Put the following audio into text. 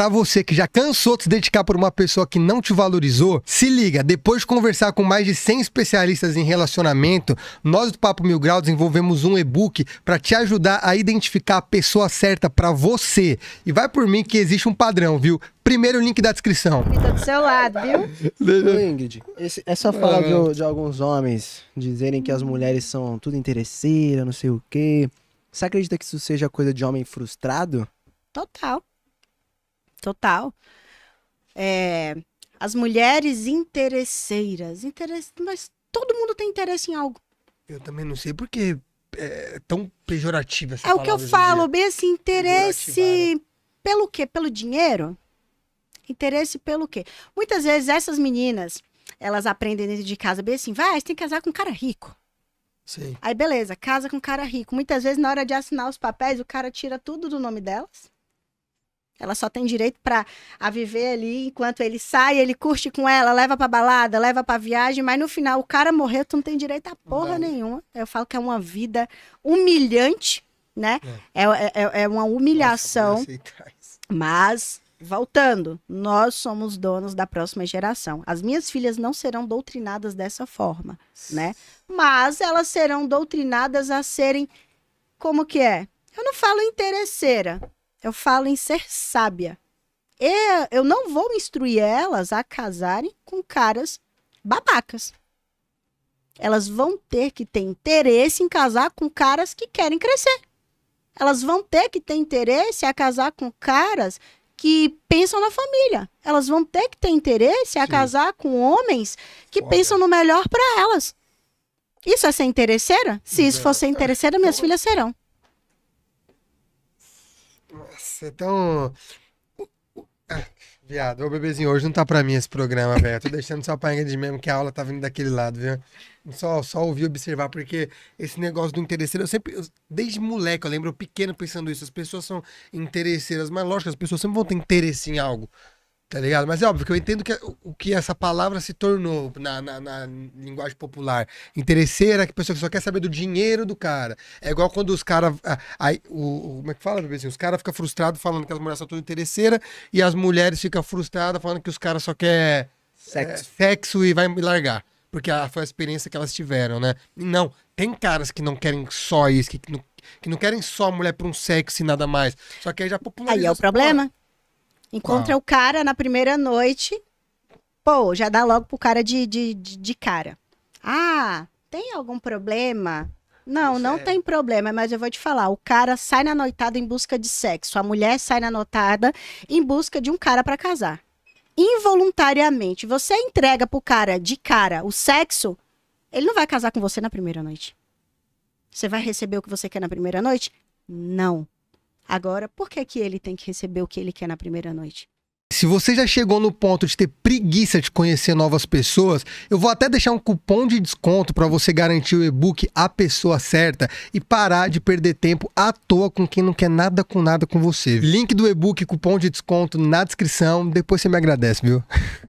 para você que já cansou de se dedicar por uma pessoa que não te valorizou, se liga, depois de conversar com mais de 100 especialistas em relacionamento, nós do Papo Mil Grau desenvolvemos um e-book para te ajudar a identificar a pessoa certa para você. E vai por mim que existe um padrão, viu? Primeiro link da descrição. Tá do seu lado, viu? Ô, Ingrid, esse, essa fala de, uhum. de alguns homens dizerem que as mulheres são tudo interesseira, não sei o quê. Você acredita que isso seja coisa de homem frustrado? Total. Total. É, as mulheres interesseiras. Interesse, mas todo mundo tem interesse em algo. Eu também não sei porque é tão pejorativo essa É o que eu falo, bem assim, interesse pelo quê? Pelo dinheiro? Interesse pelo quê? Muitas vezes essas meninas, elas aprendem dentro de casa, bem assim, vai, você tem que casar com um cara rico. Sim. Aí beleza, casa com um cara rico. Muitas vezes na hora de assinar os papéis, o cara tira tudo do nome delas. Ela só tem direito para a viver ali enquanto ele sai, ele curte com ela, leva para balada, leva para viagem, mas no final o cara morreu, tu não tem direito a porra não. Né? nenhuma. Eu falo que é uma vida humilhante, né? É, é, é, é, é uma humilhação. Nossa, mas voltando, nós somos donos da próxima geração. As minhas filhas não serão doutrinadas dessa forma, né? Mas elas serão doutrinadas a serem como que é? Eu não falo interesseira, eu falo em ser sábia. Eu, não vou instruir elas a casarem com caras babacas. Elas vão ter que ter interesse em casar com caras que querem crescer. Elas vão ter que ter interesse a casar com caras que pensam na família. Elas vão ter que ter interesse a Sim. casar com homens que Foda. pensam no melhor para elas. Isso é ser interesseira? Se isso for ser interesseira, minhas filhas serão. Nossa, então. Ah, viado, ô bebezinho, hoje não tá pra mim esse programa, velho. Tô deixando só pra de mesmo que a aula tá vindo daquele lado, viu? Só, só ouvir observar, porque esse negócio do interesseiro, eu sempre, eu, desde moleque, eu lembro pequeno pensando isso. As pessoas são interesseiras, mas lógico, as pessoas sempre vão ter interesse em algo. Tá ligado? Mas é óbvio que eu entendo que, é o que essa palavra se tornou na, na, na linguagem popular. Interesseira, que pessoa que só quer saber do dinheiro do cara. É igual quando os caras. Como é que fala, bebezinho? Os caras ficam frustrados falando que as mulheres são tudo interesseira e as mulheres ficam frustradas falando que os caras só querem é, sexo. É, sexo e vai me largar. Porque a, foi a experiência que elas tiveram, né? Não, tem caras que não querem só isso, que, que, não, que não querem só mulher pra um sexo e nada mais. Só que aí já popularizou. Aí é o problema. Porra. Encontra o cara na primeira noite, pô, já dá logo pro cara de, de, de, de cara. Ah, tem algum problema? Não, não é. tem problema, mas eu vou te falar. O cara sai na noitada em busca de sexo, a mulher sai na noitada em busca de um cara para casar. Involuntariamente, você entrega pro cara de cara o sexo, ele não vai casar com você na primeira noite. Você vai receber o que você quer na primeira noite? Não. Agora, por que, que ele tem que receber o que ele quer na primeira noite? Se você já chegou no ponto de ter preguiça de conhecer novas pessoas, eu vou até deixar um cupom de desconto para você garantir o e-book A Pessoa Certa e parar de perder tempo à toa com quem não quer nada com nada com você. Link do e-book, cupom de desconto na descrição. Depois você me agradece, viu?